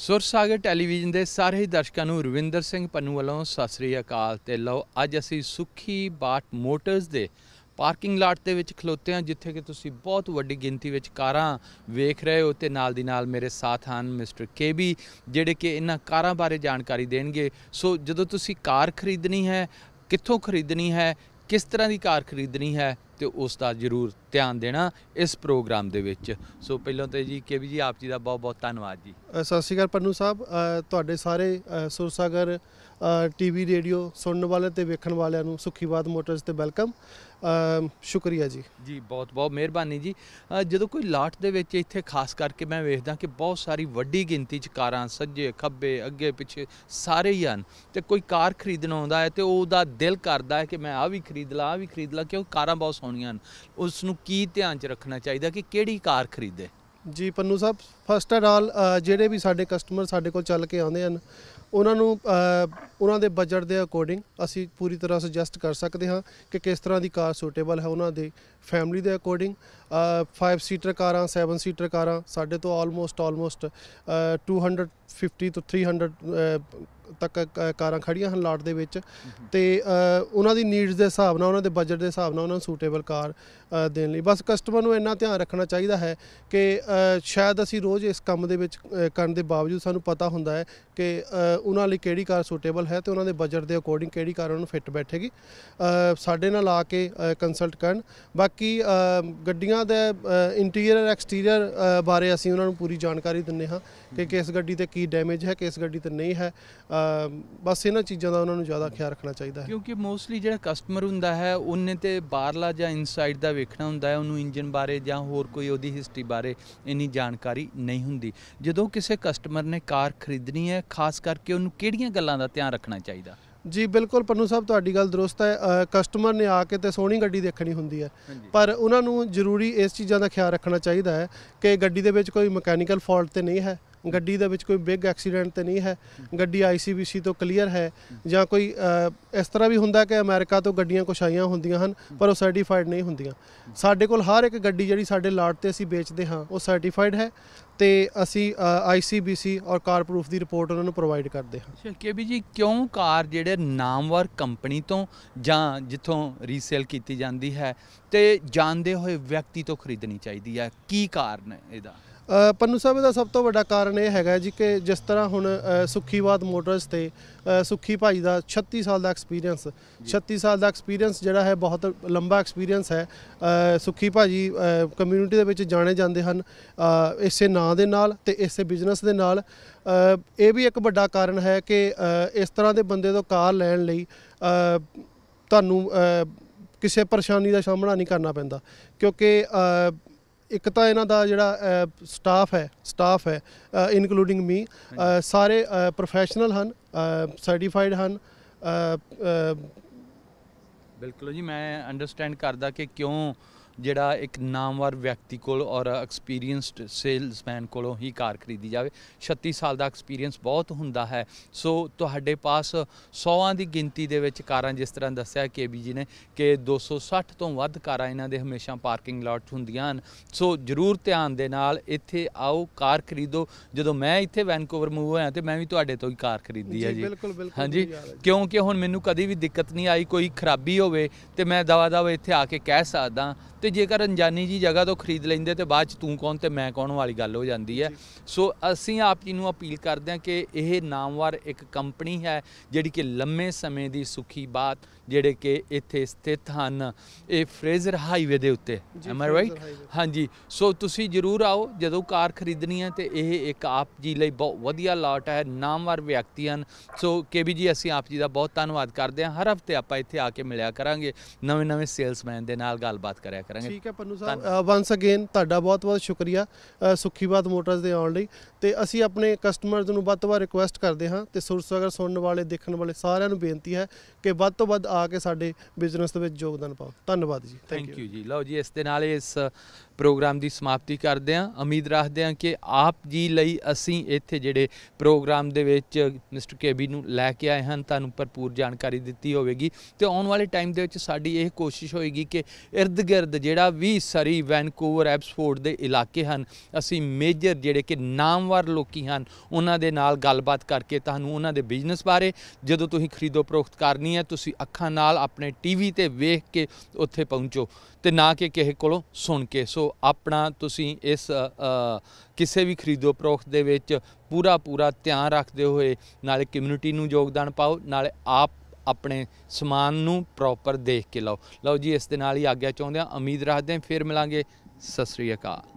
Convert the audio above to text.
Sursagar television ਦੇ ਸਾਰੇ ਦਰਸ਼ਕਾਂ ਨੂੰ ਰਵਿੰਦਰ ਸਿੰਘ ਪੰਨੂ ਵੱਲੋਂ ਸਤਿ ਸ੍ਰੀ ਅਕਾਲ ਤੇ ਲਓ ਅੱਜ ਅਸੀਂ ਸੁਖੀ ਬਾਟ ਮੋਟਰਸ ਦੇ ਪਾਰਕਿੰਗ ਲਾਟ ਦੇ ਵਿੱਚ ਖਲੋਤੇ ਹਾਂ ਜਿੱਥੇ ਕਿ ਤੁਸੀਂ ਬਹੁਤ ਵੱਡੀ ਗਿਣਤੀ ਵਿੱਚ ਕਾਰਾਂ ਵੇਖ ਰਹੇ ਹੋ ਤੇ ਨਾਲ ਦੀ ਨਾਲ ਮੇਰੇ ਸਾਥ ਹਨ ਮਿਸਟਰ ਕੇਬੀ ਜਿਹੜੇ ਕਿ ਇਹਨਾਂ ਕਾਰਾਂ ਬਾਰੇ ਜਾਣਕਾਰੀ ਦੇਣਗੇ ਸੋ ਜਦੋਂ ਤੁਸੀਂ ਕਾਰ ਖਰੀਦਣੀ ਹੈ ਕਿੱਥੋਂ ਖਰੀਦਣੀ ਹੈ ਕਿਸ ਤਰ੍ਹਾਂ ਦੀ ਕਾਰ ਖਰੀਦਣੀ ਹੈ ਤੇ ਉਸ ਦਾ ਜ਼ਰੂਰ ਧਿਆਨ ਦੇਣਾ ਇਸ ਪ੍ਰੋਗਰਾਮ ਦੇ ਵਿੱਚ ਸੋ ਪਹਿਲਾਂ ਤੇ ਜੀ ਕੇਵੀ ਜੀ ਆਪ ਜੀ ਦਾ ਬਹੁਤ ਬਹੁਤ ਧੰਨਵਾਦ ਜੀ ਸਤਿ ਸ਼੍ਰੀ ਅਕਾਲ ਪੰਨੂ ਸਾਹਿਬ ਤੁਹਾਡੇ ਸਾਰੇ ਸੁਰਸਾਗਰ ਟੀਵੀ ਰੇਡੀਓ ਸੁਣਨ ਵਾਲੇ ਤੇ ਵੇਖਣ ਵਾਲਿਆਂ ਨੂੰ ਸੁਖੀਵਾਦ ਮੋਟਰਸ ਤੇ ਵੈਲਕਮ ਸ਼ੁਕਰੀਆ ਜੀ ਜੀ ਬਹੁਤ ਬਹੁਤ ਮਿਹਰਬਾਨੀ ਜੀ ਜਦੋਂ ਕੋਈ ਲਾਟ ਦੇ ਵਿੱਚ ਇੱਥੇ ਖਾਸ ਕਰਕੇ ਮੈਂ ਵੇਖਦਾ ਕਿ ਬਹੁਤ ਸਾਰੀ ਵੱਡੀ ਗਿਣਤੀ 'ਚ ਕਾਰਾਂ ਸੱਜੇ ਖੱਬੇ ਅੱਗੇ ਪਿੱਛੇ ਸਾਰੇ ਹੀ ਹਨ ਤੇ ਕੋਈ ਕਾਰ ਖਰੀਦਣ ਆਉਂਦਾ ਹੈ ਤੇ ਉਹਦਾ ਦਿਲ ਕਰਦਾ ਹੈ ਕਿ ਮੈਂ ਆ ਵੀ ਖਰੀਦ ਲਾਂ ਆ ਵੀ ਖਰੀਦ ਲਾਂ ਕਿਉਂਕਿ ਕਾਰਾਂ ਬਹੁਤ ਸੋਹਣੀਆਂ ਹਨ ਉਸ ਨੂੰ ਕੀ ਧਿਆਨ 'ਚ ਰੱਖਣਾ ਚਾਹੀਦਾ ਕਿ ਕਿਹੜੀ ਕਾਰ ਖਰੀਦੇ ਜੀ ਪੰਨੂ ਸਾਹਿਬ ਫਸਟ ਆਫ ਆਲ ਜਿਹੜੇ ਵੀ ਸਾਡੇ ਕਸਟਮਰ ਸਾਡੇ ਕੋਲ ਚੱਲ ਕੇ ਆਉਂਦੇ ਹਨ ਉਹਨਾਂ ਨੂੰ ਉਹਨਾਂ ਦੇ ਬਜਟ ਦੇ ਅਕੋਰਡਿੰਗ ਅਸੀਂ ਪੂਰੀ ਤਰ੍ਹਾਂ ਸੁਜੈਸਟ ਕਰ ਸਕਦੇ ਹਾਂ ਕਿ ਕਿਸ ਤਰ੍ਹਾਂ ਦੀ ਕਾਰ ਸੂਟੇਬਲ ਹੈ ਉਹਨਾਂ ਦੇ ਫੈਮਿਲੀ ਦੇ ਅਕੋਰਡਿੰਗ 5 ਸੀਟਰ ਕਾਰਾਂ 7 ਸੀਟਰ ਕਾਰਾਂ ਸਾਡੇ ਤੋਂ ਆਲਮੋਸਟ ਆਲਮੋਸਟ 250 ਤੋਂ 300 ਤੱਕ ਕਾਰਾਂ ਖੜੀਆਂ ਹਨ ਲਾਟ ਦੇ ਵਿੱਚ ਤੇ ਉਹਨਾਂ ਦੀ ਨੀਡਸ ਦੇ ਹਿਸਾਬ ਨਾਲ ਉਹਨਾਂ ਦੇ ਬਜਟ ਦੇ ਹਿਸਾਬ ਨਾਲ ਉਹਨਾਂ ਨੂੰ ਸੂਟੇਬਲ ਕਾਰ ਦੇਣ ਲਈ ਬਸ ਕਸਟਮਰ ਨੂੰ ਇੰਨਾ ਧਿਆਨ ਰੱਖਣਾ ਚਾਹੀਦਾ ਹੈ ਕਿ ਸ਼ਾਇਦ ਅਸੀਂ ਰੋਜ਼ ਇਸ ਕੰਮ ਦੇ ਵਿੱਚ ਕਰਨ ਦੇ ਬਾਵਜੂਦ ਸਾਨੂੰ ਪਤਾ ਹੁੰਦਾ ਹੈ ਕਿ ਉਹਨਾਂ ਲਈ ਕਿਹੜੀ ਕਾਰ ਸੂਟੇਬਲ ਹੈ ਤੇ ਉਹਨਾਂ ਦੇ ਬਜਟ ਦੇ ਅਕੋਰਡਿੰਗ ਕਿਹੜੀ ਕਾਰ ਉਹਨੂੰ ਫਿੱਟ ਬੈਠੇਗੀ ਸਾਡੇ ਨਾਲ ਆ ਕੇ ਕੰਸਲਟ ਕਰਨ ਬਾਕੀ ਗੱਡੀਆਂ ਦੇ ਇੰਟੀਰੀਅਰ ਐਕਸਟੀਰੀਅਰ ਬਾਰੇ ਅਸੀਂ ਉਹਨਾਂ ਨੂੰ ਪੂਰੀ ਜਾਣਕਾਰੀ ਦਿੰਨੇ ਹਾਂ ਕਿ ਕਿਸ ਗੱਡੀ ਤੇ ਕੀ ਡੈਮੇਜ ਹੈ ਕਿਸ ਗੱਡੀ ਤੇ ਨਹੀਂ ਹੈ ਬਸ ਇਹਨਾਂ ਚੀਜ਼ਾਂ ਦਾ ਉਹਨਾਂ ਨੂੰ ਜ਼ਿਆਦਾ ਖਿਆਲ ਰੱਖਣਾ ਚਾਹੀਦਾ ਹੈ ਕਿਉਂਕਿ ਮੋਸਟਲੀ ਜਿਹੜਾ ਕਸਟਮਰ ਹੁੰਦਾ ਹੈ ਉਹਨੇ ਤੇ ਬਾਹਰਲਾ ਜਾਂ ਇਨਸਾਈਡ ਦਾ ਵੇਖਣਾ ਹੁੰਦਾ ਹੈ ਉਹਨੂੰ ਇੰਜਨ ਬਾਰੇ ਜਾਂ ਹੋਰ ਕੋਈ ਉਹਦੀ ਹਿਸਟਰੀ ਬਾਰੇ ਇੰਨੀ ਜਾਣਕਾਰੀ ਨਹੀਂ ਹੁੰਦੀ ਜਦੋਂ ਕਿਸੇ ਕਸਟਮਰ ਨੇ ਕਾਰ ਖਰੀਦਣੀ ਹੈ ਖਾਸ ਕਰਕੇ ਉਹਨੂੰ ਕਿਹੜੀਆਂ ਗੱਲਾਂ ਦਾ ਧਿਆਨ ਰੱਖਣਾ ਚਾਹੀਦਾ ਜੀ ਬਿਲਕੁਲ ਪੰਨੂ ਸਾਹਿਬ ਤੁਹਾਡੀ ਗੱਲ ਦਰੁਸਤ ਹੈ ਕਸਟਮਰ ਨੇ ਆ ਕੇ ਤੇ ਸੋਹਣੀ ਗੱਡੀ ਦੇਖਣੀ ਹੁੰਦੀ ਹੈ ਪਰ ਉਹਨਾਂ ਨੂੰ ਜ਼ਰੂਰੀ ਇਸ ਚੀਜ਼ਾਂ ਦਾ ਖਿਆਲ ਰੱਖਣਾ ਚਾਹੀਦਾ ਹੈ ਕਿ ਗੱਡੀ ਦੇ ਵਿੱਚ ਕੋਈ ਮਕੈਨੀਕਲ ਫਾਲਟ ਤੇ ਨਹੀਂ ਹੈ ਗੱਡੀ ਦੇ ਵਿੱਚ ਕੋਈ ਬਿਗ ਐਕਸੀਡੈਂਟ ਤੇ ਨਹੀਂ ਹੈ ਗੱਡੀ ਆਈਸੀਬੀਸੀ ਤੋਂ ਕਲੀਅਰ ਹੈ ਜਾਂ ਕੋਈ ਇਸ ਤਰ੍ਹਾਂ ਵੀ ਹੁੰਦਾ ਕਿ ਅਮਰੀਕਾ ਤੋਂ ਗੱਡੀਆਂ ਕੁਛ ਆਈਆਂ ਹੁੰਦੀਆਂ ਹਨ ਪਰ ਉਹ ਸਰਟੀਫਾਈਡ ਨਹੀਂ ਹੁੰਦੀਆਂ ਸਾਡੇ ਕੋਲ ਹਰ ਇੱਕ ਗੱਡੀ ਜਿਹੜੀ ਸਾਡੇ ਲਾਟ ਤੇ ਅਸੀਂ ਵੇਚਦੇ ਹਾਂ ਉਹ ਸਰਟੀਫਾਈਡ ਹੈ ਤੇ ਅਸੀਂ ਆਈਸੀਬੀਸੀ ਔਰ ਕਾਰ ਪ੍ਰੂਫ ਦੀ ਰਿਪੋਰਟ ਉਹਨਾਂ ਨੂੰ ਪ੍ਰੋਵਾਈਡ ਕਰਦੇ ਹਾਂ ਕੇਬੀ ਜੀ ਕਿਉਂ ਕਾਰ ਜਿਹੜੇ ਨਾਮਵਰ ਕੰਪਨੀ ਤੋਂ ਜਾਂ ਜਿੱਥੋਂ ਰੀਸੇਲ ਕੀਤੀ ਜਾਂਦੀ ਹੈ ਤੇ ਜਾਣਦੇ ਹੋਏ ਵਿਅਕਤੀ ਤੋਂ ਖਰੀਦਣੀ ਚਾਹੀਦੀ ਹੈ ਕੀ ਕਾਰਨ ਹੈ ਇਹਦਾ ਪੰਨੂ ਸਾਹਿਬ ਦਾ ਸਭ ਤੋਂ ਵੱਡਾ ਕਾਰਨ ਇਹ ਹੈਗਾ ਜੀ ਕਿ ਜਿਸ ਤਰ੍ਹਾਂ ਹੁਣ ਸੁਖੀਵਾਦ ਮੋਟਰਸ ਤੇ ਸੁਖੀ ਭਾਈ ਦਾ 36 ਸਾਲ ਦਾ ਐਕਸਪੀਰੀਅੰਸ 36 ਸਾਲ ਦਾ ਐਕਸਪੀਰੀਅੰਸ ਜਿਹੜਾ ਹੈ ਬਹੁਤ ਲੰਬਾ ਐਕਸਪੀਰੀਅੰਸ ਹੈ ਸੁਖੀ ਭਾਜੀ ਕਮਿਊਨਿਟੀ ਦੇ ਵਿੱਚ ਜਾਣੇ ਜਾਂਦੇ ਹਨ ਇਸੇ ਨਾਂ ਦੇ ਨਾਲ ਤੇ ਇਸੇ ਬਿਜ਼ਨਸ ਦੇ ਨਾਲ ਇਹ ਵੀ ਇੱਕ ਵੱਡਾ ਕਾਰਨ ਹੈ ਕਿ ਇਸ ਤਰ੍ਹਾਂ ਦੇ ਬੰਦੇ ਤੋਂ ਕਾਰ ਲੈਣ ਲਈ ਤੁਹਾਨੂੰ ਕਿਸੇ ਪਰੇਸ਼ਾਨੀ ਦਾ ਸਾਹਮਣਾ ਨਹੀਂ ਕਰਨਾ ਪੈਂਦਾ ਕਿਉਂਕਿ ਇੱਕ ਤਾਂ ਇਹਨਾਂ ਦਾ ਜਿਹੜਾ ਸਟਾਫ ਹੈ ਸਟਾਫ ਹੈ ਇਨਕਲੂਡਿੰਗ ਮੀ ਸਾਰੇ ਪ੍ਰੋਫੈਸ਼ਨਲ ਹਨ ਸਰਟੀਫਾਈਡ ਹਨ ਬਿਲਕੁਲ ਜੀ ਮੈਂ ਅੰਡਰਸਟੈਂਡ ਕਰਦਾ ਕਿ ਕਿਉਂ ਜਿਹੜਾ ਇੱਕ ਨਾਮਵਰ ਵਿਅਕਤੀ ਕੋਲ ਔਰ ਐਕਸਪੀਰੀਅੰਸਡ ਸੇਲਸਮੈਨ ਕੋਲੋਂ ਹੀ ਕਾਰ ਖਰੀਦੀ ਜਾਵੇ 36 ਸਾਲ ਦਾ ਐਕਸਪੀਰੀਅੰਸ ਬਹੁਤ ਹੁੰਦਾ ਹੈ ਸੋ ਤੁਹਾਡੇ ਪਾਸ 100ਾਂ ਦੀ ਗਿਣਤੀ ਦੇ ਵਿੱਚ ਕਾਰਾਂ ਜਿਸ ਤਰ੍ਹਾਂ ਦੱਸਿਆ ਕੇਬੀਜੀ ਜੀ ਨੇ ਕਿ 260 ਤੋਂ ਵੱਧ ਕਾਰਾਂ ਇਹਨਾਂ ਦੇ ਹਮੇਸ਼ਾ ਪਾਰਕਿੰਗ ਲਾਟ ਹੁੰਦੀਆਂ ਹਨ ਸੋ ਜ਼ਰੂਰ ਧਿਆਨ ਦੇ ਨਾਲ ਇੱਥੇ ਆਓ ਕਾਰ ਖਰੀਦੋ ਜਦੋਂ ਮੈਂ ਇੱਥੇ ਵੈਨਕੂਵਰ ਮੂਵ ਹੋਇਆ ਤੇ ਮੈਂ ਵੀ ਤੁਹਾਡੇ ਤੋਂ ਹੀ ਕਾਰ ਖਰੀਦੀ ਹੈ ਜੀ ਹਾਂਜੀ ਕਿਉਂਕਿ ਹੁਣ ਮੈਨੂੰ ਕਦੀ ਵੀ ਦਿੱਕਤ ਨਹੀਂ ਆਈ ਕੋਈ ਖਰਾਬੀ ਹੋਵੇ ਤੇ ਮੈਂ ਦਵਾ ਦਵਾ ਇੱਥੇ ਆ ਕੇ ਕਹਿ ਸਕਦਾ ਤੇ ਤੇ ਜੇਕਰ ਅੰਜਾਨੀ ਜੀ ਜਗ੍ਹਾ ਤੋਂ ਖਰੀਦ ਲੈਂਦੇ ਤੇ ਬਾਅਦ ਚ ਤੂੰ ਕੌਣ ਤੇ ਮੈਂ ਕੌਣ ਵਾਲੀ ਗੱਲ ਹੋ ਜਾਂਦੀ ਹੈ ਸੋ ਅਸੀਂ ਆਪ ਜੀ ਨੂੰ ਅਪੀਲ ਕਰਦੇ ਹਾਂ ਕਿ ਇਹ ਨਾਮਵਾਰ ਇੱਕ ਕੰਪਨੀ ਹੈ ਜਿਹੜੀ ਕਿ ਲੰਮੇ ਸਮੇਂ ਦੀ ਸੁਖੀ ਬਾਤ ਜਿਹੜੇ ਕਿ ਇੱਥੇ ਸਥਿਤ ਹਨ ਇਹ ਫਰੇਜ਼ਰ ਹਾਈਵੇ ਦੇ ਉੱਤੇ ਐਮ ਆਈ ਰਾਈਟ ਹਾਂਜੀ ਸੋ ਤੁਸੀਂ ਜ਼ਰੂਰ ਆਓ ਜਦੋਂ ਕਾਰ ਖਰੀਦਣੀ ਹੈ ਤੇ ਇਹ ਇੱਕ ਆਪ ਜੀ ਲਈ ਬਹੁਤ ਵਧੀਆ ਲਾਟ ਹੈ ਨਾਮਵਰ ਵਿਅਕਤੀ ਹਨ ਸੋ ਕੇਬੀ ਜੀ ਅਸੀਂ ਆਪ ਜੀ ਦਾ ਬਹੁਤ ਧੰਨਵਾਦ ਕਰਦੇ ਹਾਂ ਹਰ ਹਫਤੇ ਆਪਾਂ ਇੱਥੇ ਆ ਕੇ ਮਿਲਿਆ ਕਰਾਂਗੇ ਨਵੇਂ ਨਵੇਂ ਸੇਲਸਮੈਨ ਦੇ ਨਾਲ ਗੱਲਬਾਤ ਕਰਿਆ ਕਰਾਂਗੇ ਕਰਾਂਗੇ ਠੀਕ ਹੈ ਪੰਨੂ ਸਾਹਿਬ ਵਾਂਸ ਅਗੇਨ ਤੁਹਾਡਾ ਬਹੁਤ ਬਹੁਤ ਸ਼ੁਕਰੀਆ ਸੁਖੀਬਾਦ ਮੋਟਰਸ ਦੇ ਆਉਣ ਲਈ ਤੇ ਅਸੀਂ ਆਪਣੇ ਕਸਟਮਰਸ ਨੂੰ ਵੱਧ ਤੋਂ ਵੱਧ ਰਿਕੁਐਸਟ ਕਰਦੇ ਹਾਂ ਤੇ ਸੁਰਸਾਗਰ ਸੁਣਨ ਵਾਲੇ ਦੇਖਣ ਵਾਲੇ ਸਾਰਿਆਂ ਨੂੰ ਬੇਨਤੀ ਹੈ ਕਿ ਵੱਧ ਤੋਂ ਵੱਧ ਆ ਕੇ ਸਾਡੇ ਬਿਜ਼ਨਸ ਦੇ ਵਿੱਚ ਯੋਗਦਾਨ ਪਾਓ ਧੰਨਵਾਦ ਜੀ ਥੈਂਕ ਯੂ ਜੀ ਲਓ ਜੀ ਇਸ ਦੇ ਨਾਲ ਇਸ ਪ੍ਰੋਗਰਾਮ ਦੀ ਸਮਾਪਤੀ ਕਰਦੇ ਹਾਂ ਉਮੀਦ ਰੱਖਦੇ ਹਾਂ ਕਿ ਆਪ ਜੀ ਲਈ ਅਸੀਂ ਇੱਥੇ ਜਿਹੜੇ ਪ੍ਰੋਗਰਾਮ ਦੇ ਵਿੱਚ ਮਿਸਟਰ ਕੇਬੀ ਨੂੰ ਲੈ ਕੇ ਆਏ ਹਨ ਤੁਹਾਨੂੰ ਭਰਪੂਰ ਜਾਣਕਾਰੀ ਦਿੱਤੀ ਹੋਵੇਗੀ ਤੇ ਆਉਣ ਵਾਲੇ ਟਾਈਮ ਦੇ ਵਿੱਚ ਸਾਡੀ ਇਹ ਕੋਸ਼ਿਸ਼ ਹੋਏਗੀ ਕਿ ird-gird ਜਿਹੜਾ ਵੀ ਸਰੀ ਵੈਨਕੂਵਰ ਐਬਸਫੋਰਡ ਦੇ ਇਲਾਕੇ ਹਨ ਅਸੀਂ ਮੇਜਰ ਜਿਹੜੇ ਕਿ ਨਾਮਵਰ ਲੋਕੀ ਹਨ ਉਹਨਾਂ ਦੇ ਨਾਲ ਗੱਲਬਾਤ ਕਰਕੇ ਤੁਹਾਨੂੰ ਉਹਨਾਂ ਦੇ ਬਿਜ਼ਨਸ ਬਾਰੇ ਜਦੋਂ ਤੁਸੀਂ ਖਰੀਦੋ ਪ੍ਰੋਖਤ ਕਰਨੀ ਹੈ ਤੁਸੀਂ ਅੱਖਾਂ ਨਾਲ ਆਪਣੇ ਟੀਵੀ ਤੇ ਵੇਖ ਕੇ ਉੱਥੇ ਪਹੁੰਚੋ ਤੇ ਨਾ ਕਿ ਕਿਸੇ ਕੋਲੋਂ ਸੁਣ ਕੇ ਸੋ ਆਪਣਾ ਤੁਸੀਂ ਇਸ ਕਿਸੇ ਵੀ ਖਰੀਦੋ ਪ੍ਰੋਖਤ ਦੇ ਵਿੱਚ ਪੂਰਾ ਪੂਰਾ ਧਿਆਨ ਰੱਖਦੇ ਹੋਏ ਨਾਲੇ ਕਮਿਊਨਿਟੀ ਨੂੰ ਯੋਗਦਾਨ ਪਾਓ ਨਾਲੇ ਆਪ ਆਪਣੇ ਸਮਾਨ ਨੂੰ ਪ੍ਰੋਪਰ ਦੇਖ ਕੇ ਲਓ ਲਓ ਜੀ ਇਸ ਦੇ ਨਾਲ ਹੀ ਆਗਿਆ ਚਾਹੁੰਦੇ ਆ ਉਮੀਦ ਰੱਖਦੇ ਆ ਫਿਰ ਮਿਲਾਂਗੇ ਸਤਿ ਸ੍ਰੀ ਅਕਾਲ